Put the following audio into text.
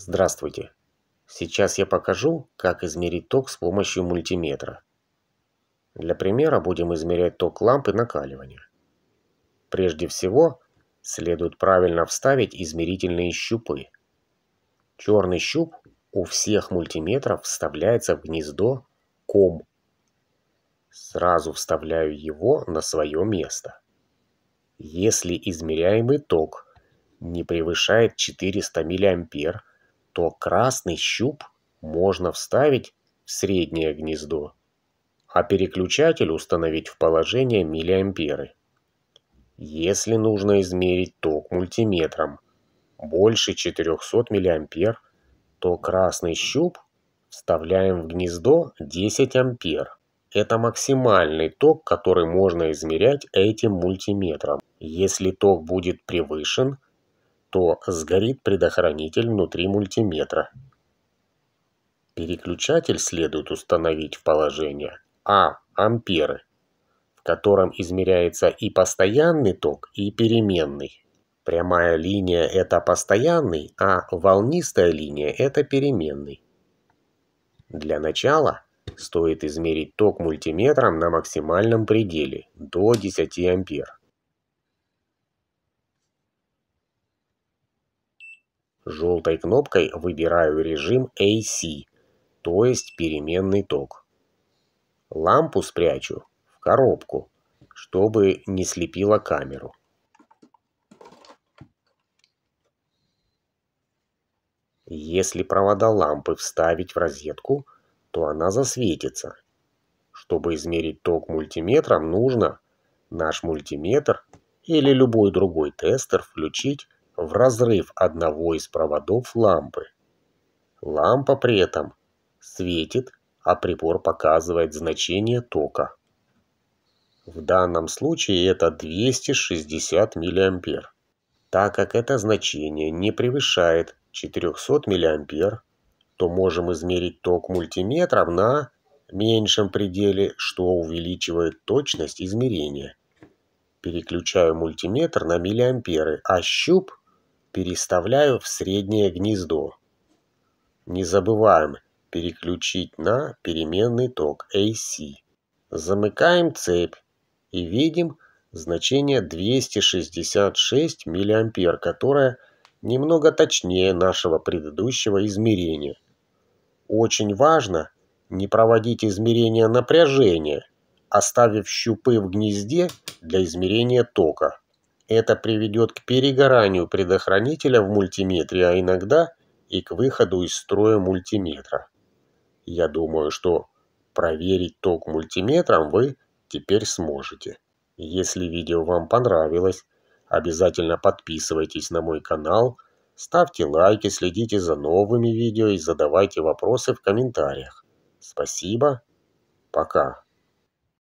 Здравствуйте. Сейчас я покажу, как измерить ток с помощью мультиметра. Для примера будем измерять ток лампы накаливания. Прежде всего, следует правильно вставить измерительные щупы. Черный щуп у всех мультиметров вставляется в гнездо ком. Сразу вставляю его на свое место. Если измеряемый ток не превышает 400 миллиампер, то красный щуп можно вставить в среднее гнездо, а переключатель установить в положение миллиамперы. Если нужно измерить ток мультиметром больше 400 миллиампер, то красный щуп вставляем в гнездо 10 ампер. Это максимальный ток, который можно измерять этим мультиметром. Если ток будет превышен – то сгорит предохранитель внутри мультиметра. Переключатель следует установить в положение А амперы, в котором измеряется и постоянный ток, и переменный. Прямая линия – это постоянный, а волнистая линия – это переменный. Для начала стоит измерить ток мультиметром на максимальном пределе – до 10 ампер. Желтой кнопкой выбираю режим AC, то есть переменный ток. Лампу спрячу в коробку, чтобы не слепила камеру. Если провода лампы вставить в розетку, то она засветится. Чтобы измерить ток мультиметром, нужно наш мультиметр или любой другой тестер включить в разрыв одного из проводов лампы. Лампа при этом светит, а прибор показывает значение тока. В данном случае это 260 мА, так как это значение не превышает 400 мА, то можем измерить ток мультиметром на меньшем пределе, что увеличивает точность измерения. Переключаю мультиметр на миллиамперы, а щуп переставляю в среднее гнездо. Не забываем переключить на переменный ток AC. Замыкаем цепь и видим значение 266 мА, которое немного точнее нашего предыдущего измерения. Очень важно не проводить измерение напряжения, оставив щупы в гнезде для измерения тока. Это приведет к перегоранию предохранителя в мультиметре, а иногда и к выходу из строя мультиметра. Я думаю, что проверить ток мультиметром вы теперь сможете. Если видео вам понравилось, обязательно подписывайтесь на мой канал, ставьте лайки, следите за новыми видео и задавайте вопросы в комментариях. Спасибо. Пока.